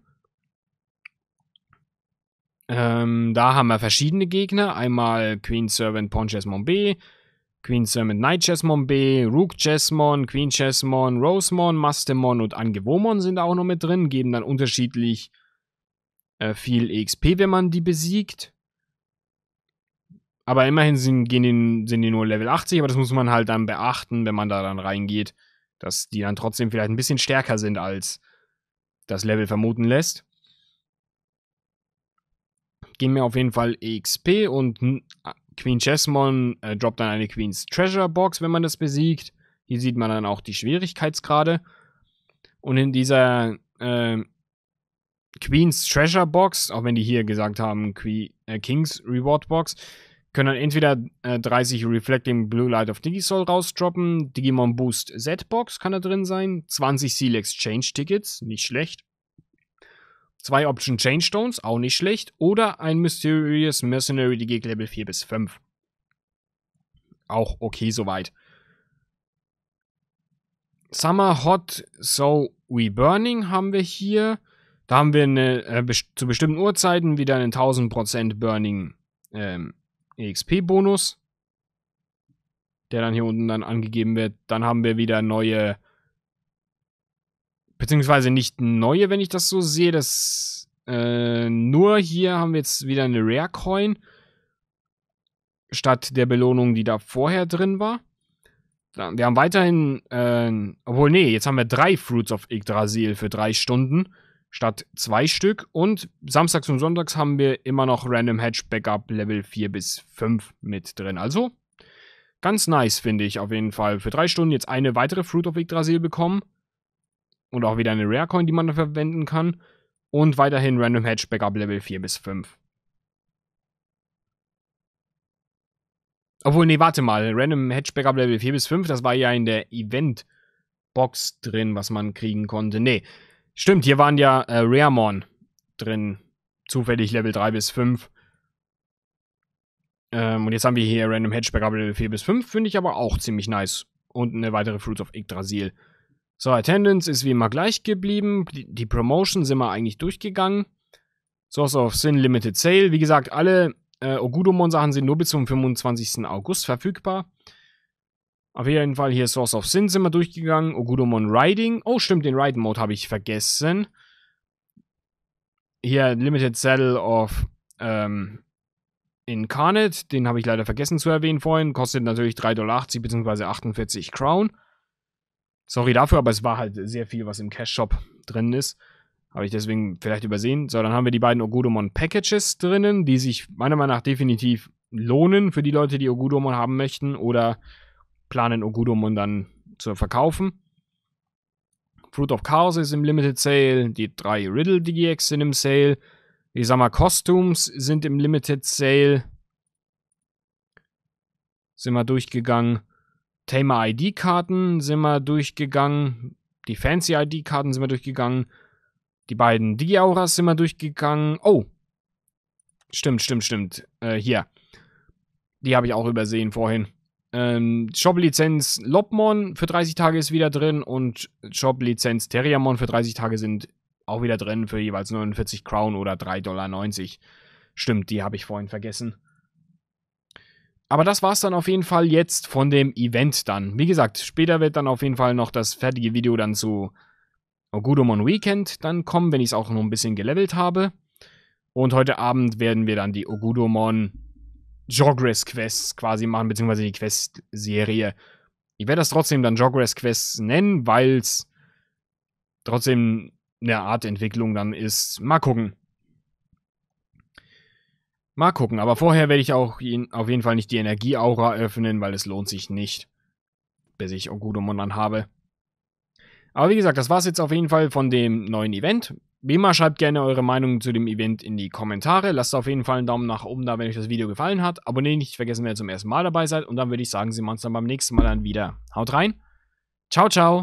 Ähm, da haben wir verschiedene Gegner. Einmal Queen Servant Pawn Jasmine B, Queen Servant Knight Chessmon B, Rook Chessmon, Queen Chessmon, Rosemon, Mastemon und Angewomon sind da auch noch mit drin. Geben dann unterschiedlich äh, viel XP, wenn man die besiegt. Aber immerhin sind, gehen die, sind die nur Level 80, aber das muss man halt dann beachten, wenn man da dann reingeht dass die dann trotzdem vielleicht ein bisschen stärker sind, als das Level vermuten lässt. Geben mir auf jeden Fall EXP und äh, Queen Chessmon äh, droppt dann eine Queen's Treasure Box, wenn man das besiegt. Hier sieht man dann auch die Schwierigkeitsgrade. Und in dieser äh, Queen's Treasure Box, auch wenn die hier gesagt haben, Queen, äh, King's Reward Box, können dann entweder äh, 30 Reflecting Blue Light of Digisol rausdroppen, Digimon Boost Z-Box kann da drin sein, 20 Seal Exchange Tickets, nicht schlecht. Zwei Option Change Stones, auch nicht schlecht. Oder ein Mysterious Mercenary DG Level 4 bis 5. Auch okay soweit. Summer Hot So We Burning haben wir hier. Da haben wir eine, äh, zu bestimmten Uhrzeiten wieder einen 1000% Burning ähm, E xp bonus der dann hier unten dann angegeben wird. Dann haben wir wieder neue, beziehungsweise nicht neue, wenn ich das so sehe. Das äh, nur hier haben wir jetzt wieder eine Rare Coin statt der Belohnung, die da vorher drin war. Wir haben weiterhin, äh, obwohl nee, jetzt haben wir drei Fruits of Yggdrasil für drei Stunden statt zwei Stück. Und samstags und sonntags haben wir immer noch Random Hedge Backup Level 4 bis 5 mit drin. Also ganz nice, finde ich auf jeden Fall. Für drei Stunden jetzt eine weitere Fruit of Yggdrasil bekommen. Und auch wieder eine Rare Coin, die man da verwenden kann. Und weiterhin Random Hedge Backup Level 4 bis 5. Obwohl, nee, warte mal. Random Hedge Backup Level 4 bis 5, das war ja in der Event-Box drin, was man kriegen konnte. Nee, Stimmt, hier waren ja äh, Raremon drin. Zufällig Level 3 bis 5. Ähm, und jetzt haben wir hier Random Hedgeback ab Level 4 bis 5. Finde ich aber auch ziemlich nice. Und eine weitere Fruits of Yggdrasil. So, Attendance ist wie immer gleich geblieben. Die, die Promotion sind wir eigentlich durchgegangen. Source of Sin Limited Sale. Wie gesagt, alle äh, Ogudumon-Sachen sind nur bis zum 25. August verfügbar. Auf jeden Fall hier Source of Sin sind wir durchgegangen. Ogudomon Riding. Oh, stimmt, den Riding Mode habe ich vergessen. Hier Limited Saddle of ähm, Incarnate. Den habe ich leider vergessen zu erwähnen vorhin. Kostet natürlich 3,80 Dollar bzw. 48 Crown. Sorry dafür, aber es war halt sehr viel, was im Cash-Shop drin ist. Habe ich deswegen vielleicht übersehen. So, dann haben wir die beiden Ogudomon Packages drinnen, die sich meiner Meinung nach definitiv lohnen für die Leute, die Ogudomon haben möchten oder planen, Ogudum und dann zu verkaufen. Fruit of Chaos ist im Limited Sale, die drei Riddle DX sind im Sale, ich sag mal, Costumes sind im Limited Sale. Sind wir durchgegangen. Thema ID-Karten sind wir durchgegangen. Die Fancy ID-Karten sind wir durchgegangen. Die beiden Digi-Auras sind wir durchgegangen. Oh! Stimmt, stimmt, stimmt. Äh, hier. Die habe ich auch übersehen vorhin. Ähm, Shop-Lizenz Lobmon für 30 Tage ist wieder drin und Shop-Lizenz Terriamon für 30 Tage sind auch wieder drin für jeweils 49 Crown oder 3,90 Dollar. Stimmt, die habe ich vorhin vergessen. Aber das war es dann auf jeden Fall jetzt von dem Event dann. Wie gesagt, später wird dann auf jeden Fall noch das fertige Video dann zu Ogudomon Weekend dann kommen, wenn ich es auch noch ein bisschen gelevelt habe. Und heute Abend werden wir dann die Ogudomon Jogress-Quests quasi machen, beziehungsweise die Quest-Serie. Ich werde das trotzdem dann Jogress-Quests nennen, weil es trotzdem eine Art Entwicklung dann ist. Mal gucken. Mal gucken, aber vorher werde ich auch auf jeden Fall nicht die Energieaura öffnen, weil es lohnt sich nicht, bis ich Ogudumon dann habe. Aber wie gesagt, das war es jetzt auf jeden Fall von dem neuen Event. Wie immer schreibt gerne eure Meinung zu dem Event in die Kommentare. Lasst auf jeden Fall einen Daumen nach oben da, wenn euch das Video gefallen hat. Abonniert nicht vergessen, wenn ihr zum ersten Mal dabei seid. Und dann würde ich sagen, sehen wir uns dann beim nächsten Mal dann wieder. Haut rein. Ciao, ciao.